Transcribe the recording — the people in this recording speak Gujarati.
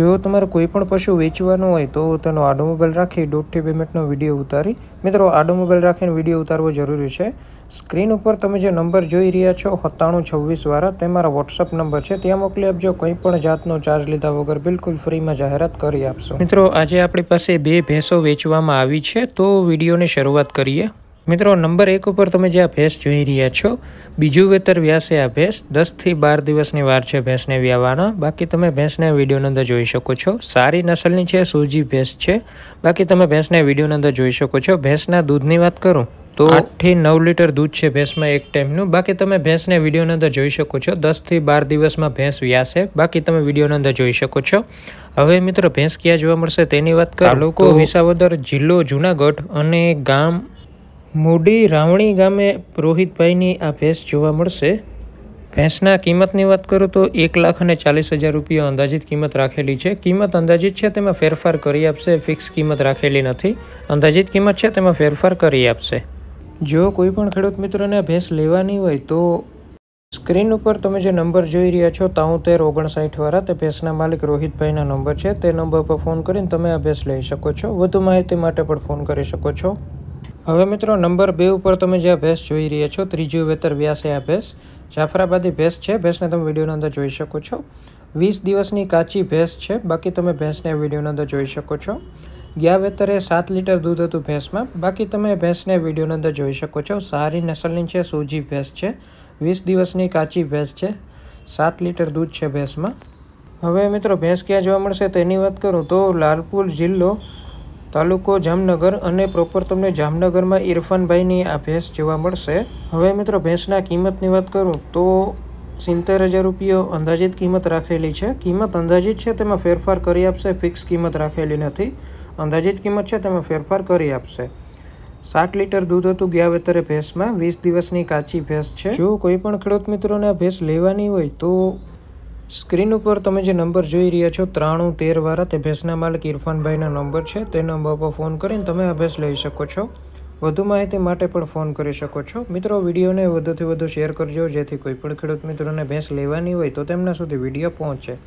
જો તમારે કોઈ પણ પશુ વેચવાનું હોય તો તેનો આડો મોબાઈલ રાખી દોઢથી બે વિડીયો ઉતારી મિત્રો આડો મોબાઈલ રાખીને વિડીયો ઉતારવો જરૂરી છે સ્ક્રીન ઉપર તમે જે નંબર જોઈ રહ્યા છો સત્તાણું છવ્વીસવાળા તે મારા વોટ્સઅપ નંબર છે ત્યાં મોકલી આપજો કંઈ પણ જાતનો ચાર્જ લીધા વગર બિલકુલ ફ્રીમાં જાહેરાત કરી આપશો મિત્રો આજે આપણી પાસે બે ભેંસો વેચવામાં આવી છે તો વિડીયોની શરૂઆત કરીએ મિત્રો નંબર એક ઉપર તમે જે આ ભેંસ જોઈ રહ્યા છો બીજું વેતર વ્યાસે આ ભેંસ દસથી બાર દિવસની વાર છે ભેંસને વ્યાવાના બાકી તમે ભેંસને વિડીયોની અંદર જોઈ શકો છો સારી નસલની છે સૂજી ભેંસ છે બાકી તમે ભેંસને વિડીયોની અંદર જોઈ શકો છો ભેંસના દૂધની વાત કરું તો આઠથી નવ લીટર દૂધ છે ભેંસમાં એક ટાઈમનું બાકી તમે ભેંસને વિડીયોની અંદર જોઈ શકો છો દસથી બાર દિવસમાં ભેંસ વ્યાસે બાકી તમે વિડીયોની અંદર જોઈ શકો છો હવે મિત્રો ભેંસ ક્યાં જોવા મળશે તેની વાત કરો લોકો વિસાવદર જિલ્લો જુનાગઢ અને ગામ મૂડી રાવણી ગામે રોહિતભાઈની આ ભેંસ જોવા મળશે ભેંસના કિંમતની વાત કરું તો એક લાખ અને ચાલીસ હજાર રૂપિયા અંદાજિત કિંમત રાખેલી છે કિંમત અંદાજિત છે તેમાં ફેરફાર કરી આપશે ફિક્સ કિંમત રાખેલી નથી અંદાજિત કિંમત છે તેમાં ફેરફાર કરી આપશે જો કોઈ પણ ખેડૂત મિત્રોને ભેંસ લેવાની હોય તો સ્ક્રીન ઉપર તમે જે નંબર જોઈ રહ્યા છો તાઉતેર ઓગણસાઠવાળા તે ભેંસના માલિક રોહિતભાઈના નંબર છે તે નંબર પર ફોન કરીને તમે આ ભેંસ લઈ શકો છો વધુ માહિતી માટે પણ ફોન કરી શકો છો હવે મિત્રો નંબર બે ઉપર તમે જે ભેંસ જોઈ રહ્યા છો ત્રીજું વેતર વ્યાસે આ ભેંસ જાફરાબાદી ભેંસ છે ભેંસને તમે વિડીયોની અંદર જોઈ શકો છો વીસ દિવસની કાચી ભેંસ છે બાકી તમે ભેંસને વિડીયોની અંદર જોઈ શકો છો ગયા વેતરે સાત લીટર દૂધ હતું ભેંસમાં બાકી તમે ભેંસને વિડીયોની અંદર જોઈ શકો છો સારી નસલની છે સૂજી ભેંસ છે વીસ દિવસની કાચી ભેંસ છે સાત લીટર દૂધ છે ભેંસમાં હવે મિત્રો ભેંસ ક્યાં જોવા મળશે તેની વાત કરું તો લાલપુર જિલ્લો તાલુકો જામનગર અને પ્રોપર તમને જામનગરમાં ઇરફાનભાઈની આ ભેંસ જોવા મળશે હવે મિત્રો ભેંસના કિંમતની વાત કરું તો સિત્તેર હજાર રૂપિયો અંદાજિત કિંમત રાખેલી છે કિંમત અંદાજિત છે તેમાં ફેરફાર કરી આપશે ફિક્સ કિંમત રાખેલી નથી અંદાજિત કિંમત છે તેમાં ફેરફાર કરી આપશે સાત લીટર દૂધ હતું ગયા વેતરે ભેંસમાં વીસ દિવસની કાચી ભેંસ છે જો કોઈ પણ ખેડૂત મિત્રોને ભેંસ લેવાની હોય તો સ્ક્રીન ઉપર તમે જે નંબર જોઈ રહ્યા છો ત્રાણું તેરવાળા તે ભેંસના માલિક ઇરફાનભાઈના નંબર છે તે નંબર પર ફોન કરીને તમે આ ભેંસ લઈ શકો છો વધુ માહિતી માટે પણ ફોન કરી શકો છો મિત્રો વિડીયોને વધુથી વધુ શેર કરજો જેથી કોઈ પણ ખેડૂત મિત્રોને ભેંસ લેવાની હોય તો તેમના સુધી વિડીયો પહોંચે